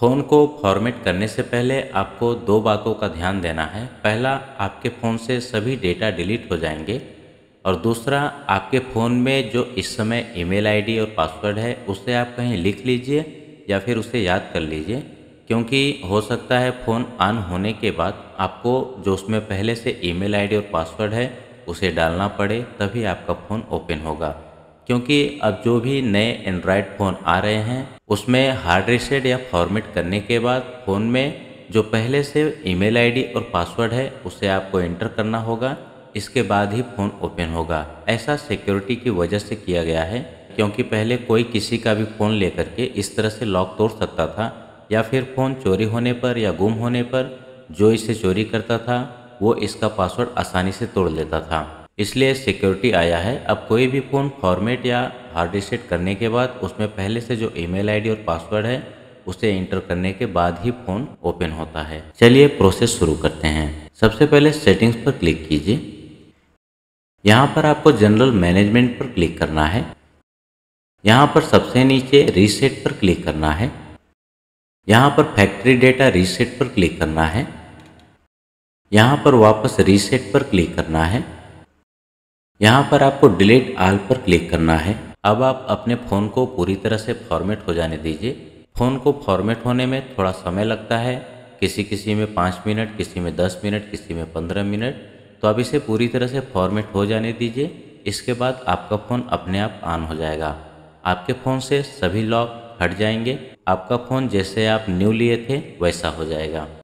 phone को format करने से पहले आपको दो बातों का ध्यान देना है पहला आपके फ़ोन से सभी डेटा डिलीट हो जाएंगे और दूसरा आपके फ़ोन में जो इस समय ईमेल आईडी और पासवर्ड है उसे आप कहीं लिख लीजिए या फिर उसे याद कर लीजिए क्योंकि हो सकता है फ़ोन ऑन होने के बाद आपको जो उसमें पहले से ईमेल आईडी और पासवर्ड है उसे डालना पड़े तभी आपका फ़ोन ओपन होगा क्योंकि अब जो भी नए एंड्रॉयड फ़ोन आ रहे हैं उसमें हार्ड रिसेट या फॉर्मेट करने के बाद फ़ोन में जो पहले से ईमेल आईडी और पासवर्ड है उसे आपको एंटर करना होगा इसके बाद ही फ़ोन ओपन होगा ऐसा सिक्योरिटी की वजह से किया गया है क्योंकि पहले कोई किसी का भी फ़ोन लेकर के इस तरह से लॉक तोड़ सकता था या फिर फ़ोन चोरी होने पर या गुम होने पर जो इसे चोरी करता था वो इसका पासवर्ड आसानी से तोड़ लेता था इसलिए सिक्योरिटी आया है अब कोई भी फ़ोन फॉर्मेट या हार्ड रिसेट करने के बाद उसमें पहले से जो ईमेल आईडी और पासवर्ड है उसे इंटर करने के बाद ही फ़ोन ओपन होता है चलिए प्रोसेस शुरू करते हैं सबसे पहले सेटिंग्स पर क्लिक कीजिए यहाँ पर आपको जनरल मैनेजमेंट पर क्लिक करना है यहाँ पर सबसे नीचे रीसेट पर क्लिक करना है यहाँ पर फैक्ट्री डेटा रीसेट पर क्लिक करना है यहाँ पर वापस रीसेट पर क्लिक करना है यहाँ पर आपको डिलीट आल पर क्लिक करना है अब आप अपने फ़ोन को पूरी तरह से फॉर्मेट हो जाने दीजिए फ़ोन को फॉर्मेट होने में थोड़ा समय लगता है किसी किसी में पाँच मिनट किसी में दस मिनट किसी में पंद्रह मिनट तो अब इसे पूरी तरह से फॉर्मेट हो जाने दीजिए इसके बाद आपका फ़ोन अपने आप ऑन हो जाएगा आपके फ़ोन से सभी लॉक हट जाएंगे आपका फ़ोन जैसे आप न्यू लिए थे वैसा हो जाएगा